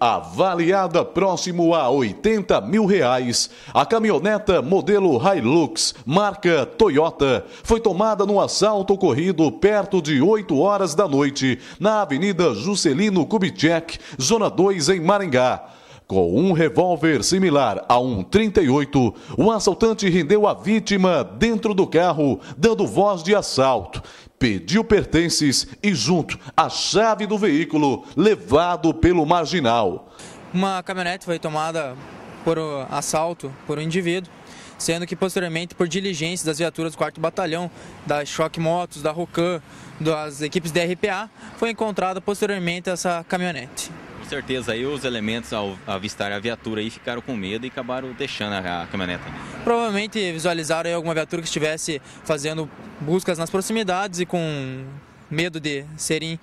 Avaliada próximo a 80 mil reais, a caminhoneta modelo Hilux, marca Toyota, foi tomada no assalto ocorrido perto de 8 horas da noite na Avenida Juscelino Kubitschek, Zona 2, em Maringá. Com um revólver similar a um 38, o assaltante rendeu a vítima dentro do carro, dando voz de assalto pediu pertences e, junto, a chave do veículo levado pelo marginal. Uma caminhonete foi tomada por assalto por um indivíduo, sendo que posteriormente, por diligência das viaturas do 4 Batalhão, da Choque Motos, da Rocan, das equipes da RPA, foi encontrada posteriormente essa caminhonete certeza aí os elementos, ao avistar a viatura, aí, ficaram com medo e acabaram deixando a, a caminhoneta. Provavelmente visualizaram alguma viatura que estivesse fazendo buscas nas proximidades e com medo de serem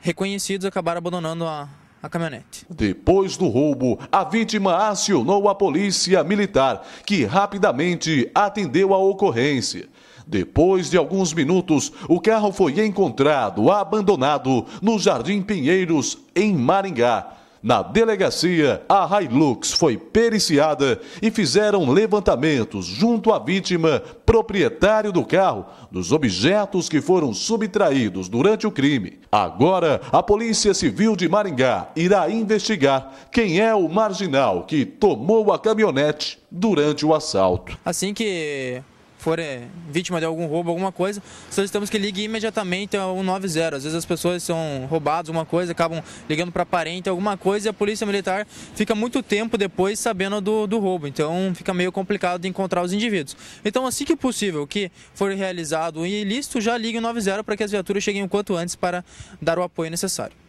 reconhecidos, acabaram abandonando a, a caminhonete. Depois do roubo, a vítima acionou a polícia militar, que rapidamente atendeu a ocorrência. Depois de alguns minutos, o carro foi encontrado abandonado no Jardim Pinheiros, em Maringá. Na delegacia, a Hilux foi periciada e fizeram levantamentos junto à vítima, proprietário do carro, dos objetos que foram subtraídos durante o crime. Agora, a Polícia Civil de Maringá irá investigar quem é o marginal que tomou a caminhonete durante o assalto. Assim que for é, vítima de algum roubo, alguma coisa, solicitamos que ligue imediatamente ao 190. Às vezes as pessoas são roubadas, alguma coisa, acabam ligando para parente, alguma coisa, e a polícia militar fica muito tempo depois sabendo do, do roubo. Então fica meio complicado de encontrar os indivíduos. Então, assim que possível que for realizado o ilícito, já ligue o 90 para que as viaturas cheguem o quanto antes para dar o apoio necessário.